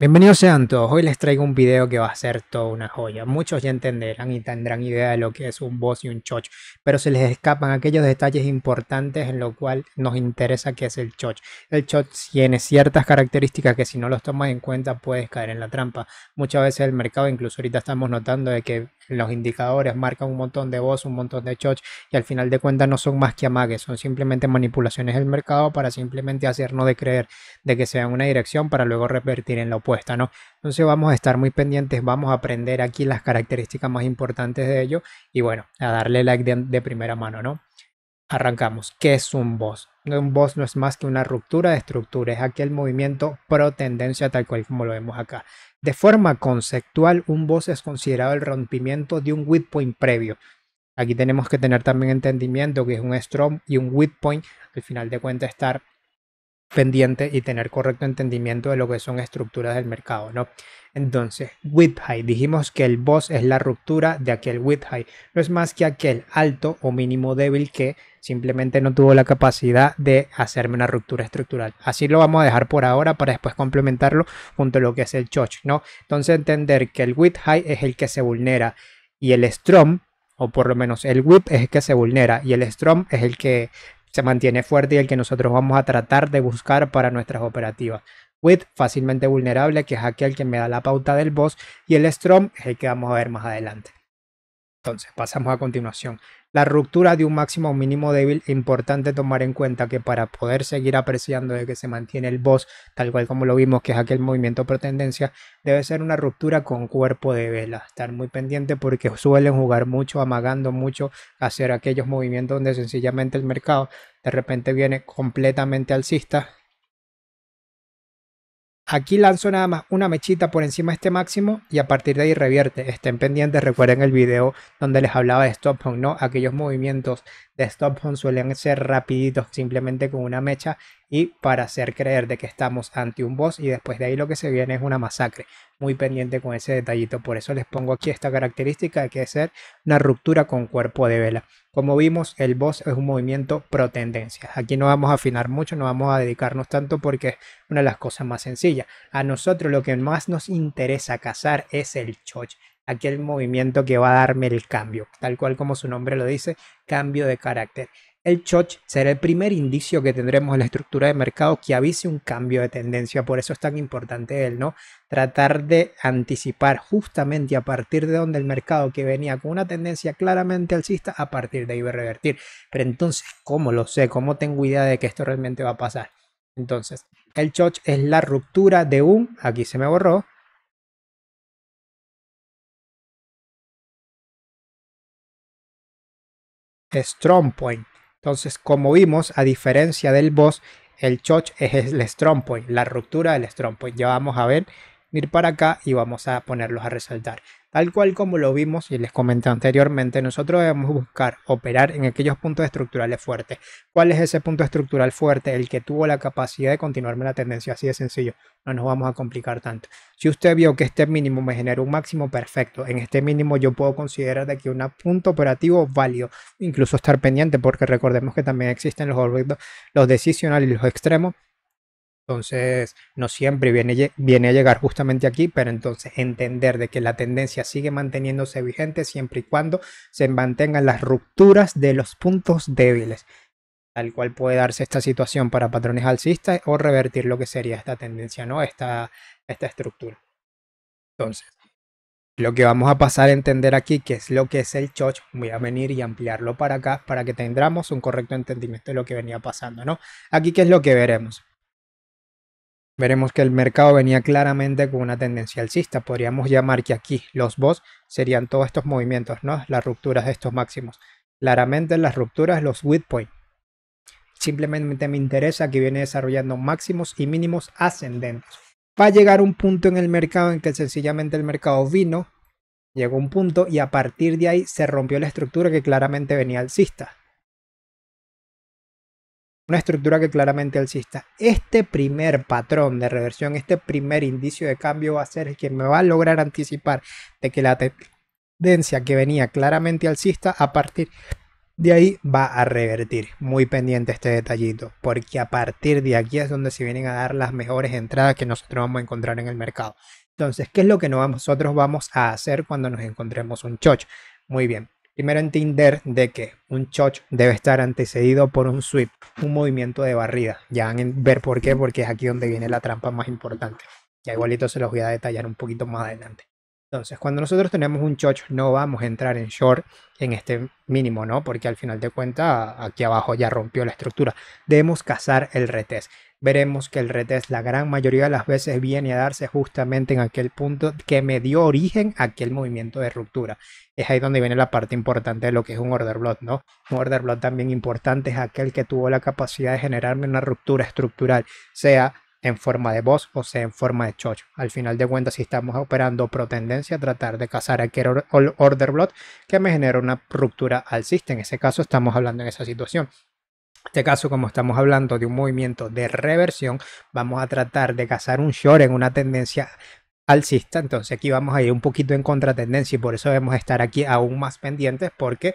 Bienvenidos sean todos, hoy les traigo un video que va a ser toda una joya. Muchos ya entenderán y tendrán idea de lo que es un boss y un choch, pero se les escapan aquellos detalles importantes en lo cual nos interesa que es el choch. El choch tiene ciertas características que si no los tomas en cuenta puedes caer en la trampa. Muchas veces el mercado, incluso ahorita estamos notando de que los indicadores marcan un montón de boss, un montón de choch y al final de cuentas no son más que amagues, son simplemente manipulaciones del mercado para simplemente hacernos de creer de que sea en una dirección para luego revertir en la ¿no? Entonces vamos a estar muy pendientes, vamos a aprender aquí las características más importantes de ello y bueno, a darle like de, primera mano, ¿no? Arrancamos. ¿Qué es un boss? Un boss no es más que una ruptura de estructura, es aquel movimiento pro tendencia tal cual como lo vemos acá. De forma conceptual, un boss es considerado el rompimiento de un weak point previo. Aquí tenemos que tener también entendimiento que es un strong y un weak point, al final de cuentas estar pendiente y tener correcto entendimiento de lo que son estructuras del mercado, ¿no? Entonces, width high, dijimos que el boss es la ruptura de aquel width high, no es más que aquel alto o mínimo débil que simplemente no tuvo la capacidad de hacerme una ruptura estructural. Así lo vamos a dejar por ahora para después complementarlo junto a lo que es el choch, ¿no? Entonces, entender que el width high es el que se vulnera y el strom o por lo menos el whip es el que se vulnera y el strom es el que se mantiene fuerte y el que nosotros vamos a tratar de buscar para nuestras operativas. With, fácilmente vulnerable, que es aquel que me da la pauta del boss, y el Strom es el que vamos a ver más adelante. Entonces, pasamos a continuación. La ruptura de un máximo o mínimo débil, importante tomar en cuenta que para poder seguir apreciando de que se mantiene el boss, tal cual como lo vimos, que es aquel movimiento por tendencia, debe ser una ruptura con cuerpo de vela. Estar muy pendiente porque suelen jugar mucho, amagando mucho, hacer aquellos movimientos donde sencillamente el mercado de repente viene completamente alcista Aquí lanzo nada más una mechita por encima de este máximo y a partir de ahí revierte. Estén pendientes, recuerden el video donde les hablaba de Stop ¿no? Aquellos movimientos de home suelen ser rapiditos, simplemente con una mecha y para hacer creer de que estamos ante un boss y después de ahí lo que se viene es una masacre. Muy pendiente con ese detallito, por eso les pongo aquí esta característica de que es ser una ruptura con cuerpo de vela. Como vimos, el boss es un movimiento pro tendencia, Aquí no vamos a afinar mucho, no vamos a dedicarnos tanto porque es una de las cosas más sencillas. A nosotros lo que más nos interesa cazar es el choch aquel movimiento que va a darme el cambio, tal cual como su nombre lo dice, cambio de carácter. El choch será el primer indicio que tendremos en la estructura de mercado que avise un cambio de tendencia, por eso es tan importante él, ¿no? Tratar de anticipar justamente a partir de donde el mercado que venía con una tendencia claramente alcista, a partir de ahí va a revertir. Pero entonces, ¿cómo lo sé? ¿Cómo tengo idea de que esto realmente va a pasar? Entonces, el choch es la ruptura de un, aquí se me borró, strong point. Entonces, como vimos, a diferencia del boss, el choch es el strong point, la ruptura del strong point. Ya vamos a ver ir para acá y vamos a ponerlos a resaltar. Tal cual como lo vimos y les comenté anteriormente, nosotros debemos buscar operar en aquellos puntos estructurales fuertes. ¿Cuál es ese punto estructural fuerte? El que tuvo la capacidad de continuarme la tendencia, así de sencillo. No nos vamos a complicar tanto. Si usted vio que este mínimo me generó un máximo perfecto, en este mínimo yo puedo considerar de que un punto operativo válido, incluso estar pendiente porque recordemos que también existen los, los decisionales y los extremos entonces, no siempre viene, viene, a llegar justamente aquí, pero entonces entender de que la tendencia sigue manteniéndose vigente siempre y cuando se mantengan las rupturas de los puntos débiles, tal cual puede darse esta situación para patrones alcistas o revertir lo que sería esta tendencia, ¿no? Esta, esta estructura. Entonces, lo que vamos a pasar a entender aquí, que es lo que es el choch, voy a venir y ampliarlo para acá para que tendramos un correcto entendimiento de lo que venía pasando, ¿no? Aquí, ¿qué es lo que veremos? veremos que el mercado venía claramente con una tendencia alcista. Podríamos llamar que aquí los BOS serían todos estos movimientos, ¿no? Las rupturas de estos máximos. Claramente las rupturas, los POINT, Simplemente me interesa que viene desarrollando máximos y mínimos ascendentes. Va a llegar un punto en el mercado en que sencillamente el mercado vino, llegó un punto y a partir de ahí se rompió la estructura que claramente venía alcista una estructura que claramente alcista. Este primer patrón de reversión, este primer indicio de cambio va a ser el que me va a lograr anticipar de que la tendencia que venía claramente alcista a partir de ahí va a revertir. Muy pendiente este detallito, porque a partir de aquí es donde se vienen a dar las mejores entradas que nosotros vamos a encontrar en el mercado. Entonces, ¿qué es lo que nosotros vamos a hacer cuando nos encontremos un chocho? Muy bien, Primero entender de que un choch debe estar antecedido por un sweep, un movimiento de barrida. Ya van a ver por qué, porque es aquí donde viene la trampa más importante. Ya igualito se los voy a detallar un poquito más adelante. Entonces, cuando nosotros tenemos un choch, no vamos a entrar en short en este mínimo, ¿no? Porque al final de cuentas, aquí abajo ya rompió la estructura. Debemos cazar el retest veremos que el retest la gran mayoría de las veces viene a darse justamente en aquel punto que me dio origen a aquel movimiento de ruptura. Es ahí donde viene la parte importante de lo que es un order block, ¿no? Un order block también importante es aquel que tuvo la capacidad de generarme una ruptura estructural, sea en forma de voz o sea en forma de chocho. Al final de cuentas, si estamos operando pro tendencia, tratar de cazar aquel order block que me genera una ruptura al sistema. En ese caso estamos hablando en esa situación este caso, como estamos hablando de un movimiento de reversión, vamos a tratar de cazar un short en una tendencia alcista. Entonces aquí vamos a ir un poquito en contratendencia y por eso debemos estar aquí aún más pendientes porque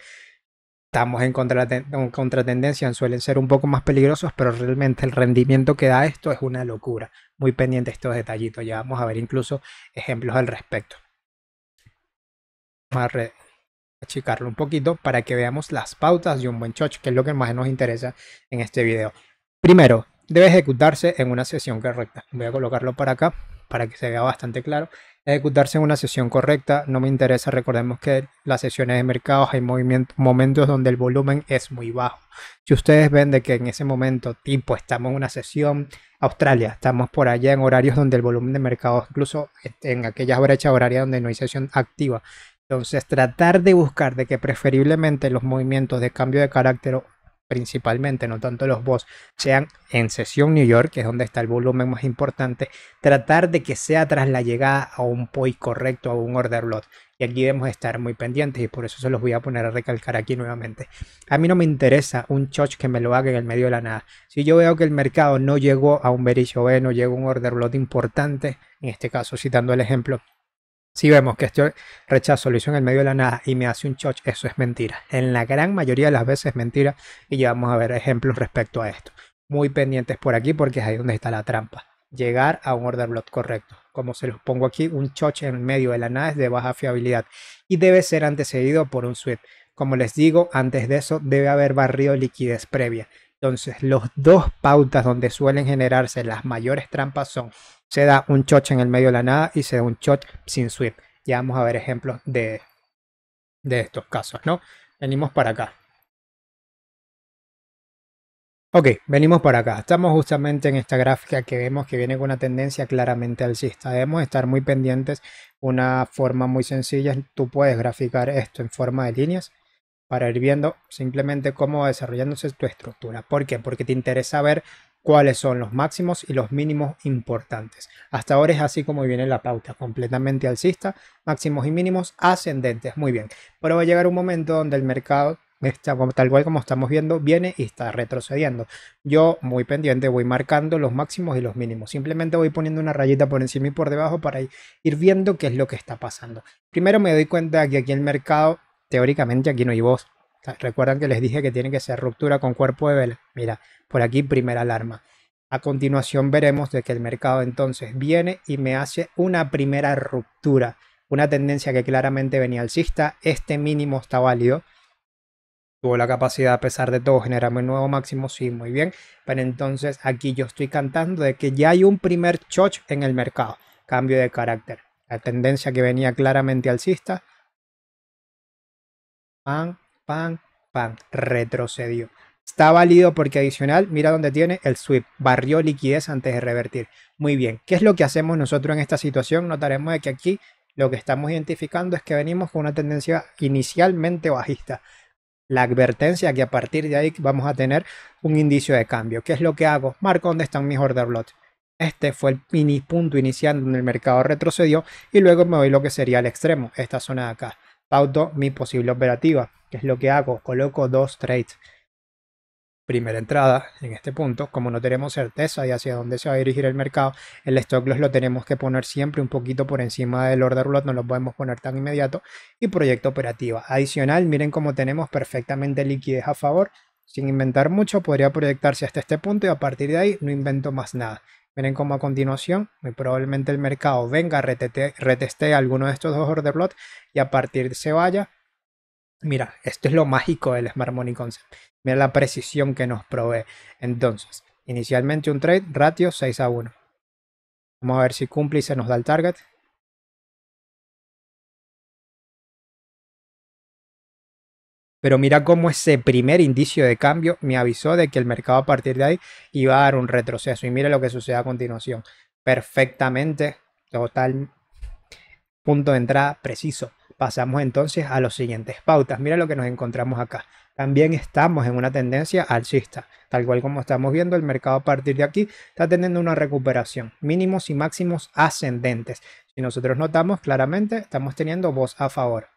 estamos en, contratendencia, suelen ser un poco más peligrosos, pero realmente el rendimiento que da esto es una locura. Muy pendiente estos detallitos, ya vamos a ver incluso ejemplos al respecto achicarlo un poquito para que veamos las pautas de un buen chocho, que es lo que más nos interesa en este video. Primero, debe ejecutarse en una sesión correcta. Voy a colocarlo para acá para que se vea bastante claro. Ejecutarse en una sesión correcta no me interesa. Recordemos que las sesiones de mercados hay momentos donde el volumen es muy bajo. Si ustedes ven de que en ese momento, tipo, estamos en una sesión Australia, estamos por allá en horarios donde el volumen de mercado incluso en aquellas brechas horarias donde no hay sesión activa, entonces, tratar de buscar de que preferiblemente los movimientos de cambio de carácter, principalmente, no tanto los boss, sean en sesión New York, que es donde está el volumen más importante, tratar de que sea tras la llegada a un POI correcto, a un order lot. Y aquí debemos estar muy pendientes y por eso se los voy a poner a recalcar aquí nuevamente. A mí no me interesa un choch que me lo haga en el medio de la nada. Si yo veo que el mercado no llegó a un bearish o no llegó a un order lot importante, en este caso citando el ejemplo, si vemos que este rechazo lo hizo en el medio de la nada y me hace un choch, eso es mentira. En la gran mayoría de las veces es mentira y ya vamos a ver ejemplos respecto a esto. Muy pendientes por aquí porque es ahí donde está la trampa. Llegar a un order block correcto. Como se los pongo aquí, un choch en medio de la nada es de baja fiabilidad y debe ser antecedido por un sweep. Como les digo, antes de eso debe haber barrido liquidez previa. Entonces, los dos pautas donde suelen generarse las mayores trampas son se da un shot en el medio de la nada y se da un shot sin sweep. Ya vamos a ver ejemplos de, de estos casos, ¿no? Venimos para acá. Ok, venimos para acá. Estamos justamente en esta gráfica que vemos que viene con una tendencia claramente alcista. Debemos estar muy pendientes. Una forma muy sencilla, tú puedes graficar esto en forma de líneas para ir viendo simplemente cómo va desarrollándose tu estructura. ¿Por qué? Porque te interesa ver cuáles son los máximos y los mínimos importantes. Hasta ahora es así como viene la pauta, completamente alcista, máximos y mínimos ascendentes. Muy bien, pero va a llegar un momento donde el mercado Está, tal cual como estamos viendo, viene y está retrocediendo. Yo, muy pendiente, voy marcando los máximos y los mínimos. Simplemente voy poniendo una rayita por encima y por debajo para ir viendo qué es lo que está pasando. Primero me doy cuenta que aquí el mercado, teóricamente, aquí no hay voz, Recuerdan que les dije que tiene que ser ruptura con cuerpo de vela. Mira, por aquí primera alarma. A continuación veremos de que el mercado entonces viene y me hace una primera ruptura. Una tendencia que claramente venía alcista. Este mínimo está válido. Tuvo la capacidad a pesar de todo generarme un nuevo máximo. Sí, muy bien. Pero entonces aquí yo estoy cantando de que ya hay un primer choch en el mercado. Cambio de carácter. La tendencia que venía claramente alcista. Pan, pan. Retrocedió. Está válido porque adicional, mira dónde tiene el sweep. Barrió liquidez antes de revertir. Muy bien. ¿Qué es lo que hacemos nosotros en esta situación? Notaremos de que aquí lo que estamos identificando es que venimos con una tendencia inicialmente bajista. La advertencia que a partir de ahí vamos a tener un indicio de cambio. ¿Qué es lo que hago? Marco dónde están mis order blocks, Este fue el mini punto inicial donde el mercado retrocedió y luego me voy lo que sería el extremo, esta zona de acá auto mi posible operativa, que es lo que hago, coloco dos trades. Primera entrada, en este punto, como no tenemos certeza de hacia dónde se va a dirigir el mercado, el stock loss lo tenemos que poner siempre un poquito por encima del order lot, no lo podemos poner tan inmediato, y proyecto operativa. Adicional, miren cómo tenemos perfectamente liquidez a favor, sin inventar mucho, podría proyectarse hasta este punto y a partir de ahí no invento más nada. Miren cómo a continuación, muy probablemente el mercado venga, a reteste alguno de estos dos order blocks y a partir se vaya. Mira, esto es lo mágico del Smart Money Concept. Mira la precisión que nos provee. Entonces, inicialmente un trade ratio 6 a 1. Vamos a ver si cumple y se nos da el target. Pero mira cómo ese primer indicio de cambio me avisó de que el mercado a partir de ahí iba a dar un retroceso. Y mira lo que sucede a continuación. Perfectamente, total punto de entrada preciso. Pasamos entonces a los siguientes pautas. Mira lo que nos encontramos acá. También estamos en una tendencia alcista. Tal cual como estamos viendo, el mercado a partir de aquí está teniendo una recuperación. Mínimos y máximos ascendentes. Si nosotros notamos, claramente estamos teniendo voz a favor.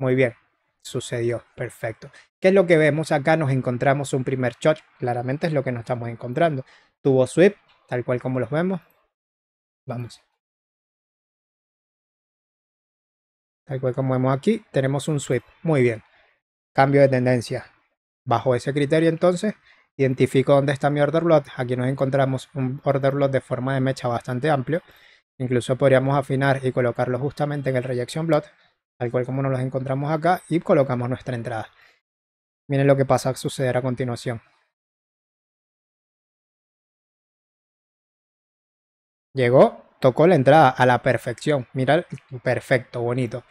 Muy bien, sucedió, perfecto. ¿Qué es lo que vemos acá? Nos encontramos un primer shot, claramente es lo que nos estamos encontrando. Tuvo sweep, tal cual como los vemos. Vamos. Tal cual como vemos aquí, tenemos un sweep. Muy bien. Cambio de tendencia. Bajo ese criterio entonces, identifico dónde está mi order block Aquí nos encontramos un order block de forma de mecha bastante amplio. Incluso podríamos afinar y colocarlo justamente en el rejection blot tal cual como nos los encontramos acá, y colocamos nuestra entrada. Miren lo que pasa a suceder a continuación. Llegó, tocó la entrada a la perfección. Mira, perfecto, bonito.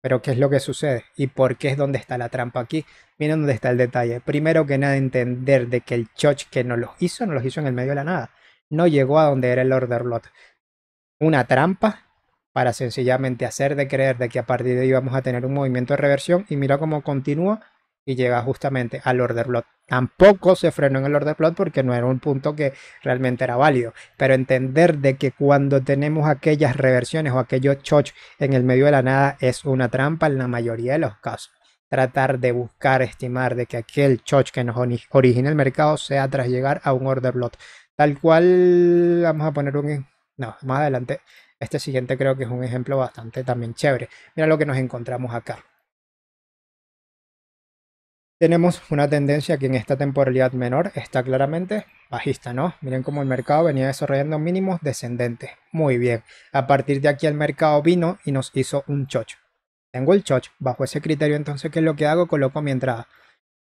Pero ¿qué es lo que sucede? ¿Y por qué es donde está la trampa aquí? Miren dónde está el detalle. Primero que nada, entender de que el choch que no los hizo, No los hizo en el medio de la nada. No llegó a donde era el order lot. Una trampa para sencillamente hacer de creer de que a partir de ahí vamos a tener un movimiento de reversión y mira cómo continúa y llega justamente al order block Tampoco se frenó en el order plot porque no era un punto que realmente era válido, pero entender de que cuando tenemos aquellas reversiones o aquellos choch en el medio de la nada es una trampa en la mayoría de los casos. Tratar de buscar estimar de que aquel choch que nos origina el mercado sea tras llegar a un order block Tal cual, vamos a poner un... No, más adelante este siguiente creo que es un ejemplo bastante también chévere. Mira lo que nos encontramos acá. Tenemos una tendencia que en esta temporalidad menor está claramente bajista, ¿no? Miren cómo el mercado venía desarrollando mínimos descendentes. Muy bien. A partir de aquí el mercado vino y nos hizo un chocho. Tengo el chocho. Bajo ese criterio entonces, ¿qué es lo que hago? Coloco mi entrada.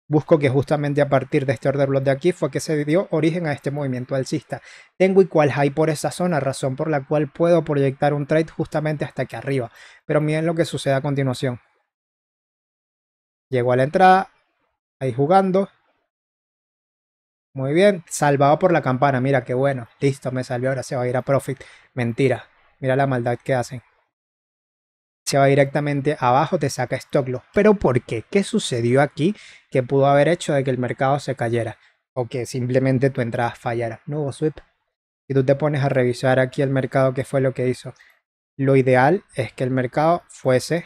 Busco que justamente a partir de este block de aquí fue que se dio origen a este movimiento alcista. Tengo igual high por esa zona, razón por la cual puedo proyectar un trade justamente hasta aquí arriba. Pero miren lo que sucede a continuación. Llego a la entrada, ahí jugando. Muy bien, salvado por la campana, mira qué bueno. Listo, me salió, ahora se va a ir a profit. Mentira, mira la maldad que hacen se va directamente abajo, te saca stock loss. Pero ¿por qué? ¿Qué sucedió aquí que pudo haber hecho de que el mercado se cayera? O que simplemente tu entrada fallara. No hubo sweep. Si tú te pones a revisar aquí el mercado, ¿qué fue lo que hizo? Lo ideal es que el mercado fuese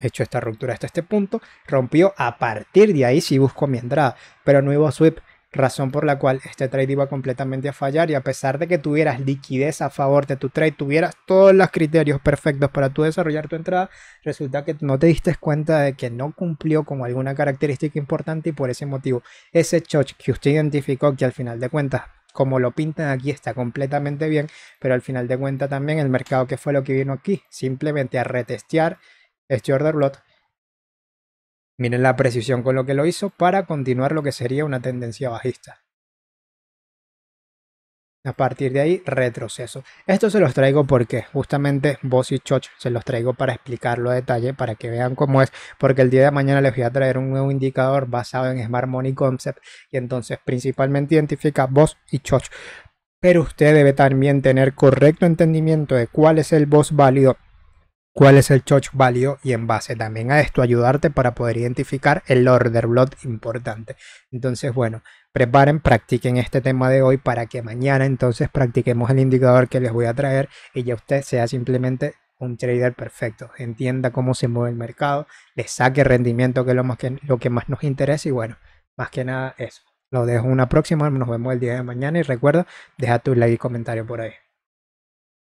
hecho esta ruptura hasta este punto, rompió a partir de ahí si busco mi entrada, pero no hubo sweep razón por la cual este trade iba completamente a fallar y a pesar de que tuvieras liquidez a favor de tu trade, tuvieras todos los criterios perfectos para tú desarrollar tu entrada, resulta que no te diste cuenta de que no cumplió con alguna característica importante y por ese motivo ese choch que usted identificó que al final de cuentas como lo pintan aquí está completamente bien, pero al final de cuentas también el mercado que fue lo que vino aquí, simplemente a retestear este order lot Miren la precisión con lo que lo hizo para continuar lo que sería una tendencia bajista. A partir de ahí, retroceso. Esto se los traigo porque justamente vos y Choch se los traigo para explicarlo a detalle, para que vean cómo es, porque el día de mañana les voy a traer un nuevo indicador basado en Smart Money Concept y entonces principalmente identifica vos y Choch. Pero usted debe también tener correcto entendimiento de cuál es el vos válido cuál es el church value y en base también a esto ayudarte para poder identificar el order block importante. Entonces, bueno, preparen, practiquen este tema de hoy para que mañana entonces practiquemos el indicador que les voy a traer y ya usted sea simplemente un trader perfecto, entienda cómo se mueve el mercado, le saque rendimiento que es lo, que, más nos interesa y bueno, más que nada eso. Lo dejo una próxima, nos vemos el día de mañana y recuerda, deja tu like y comentario por ahí.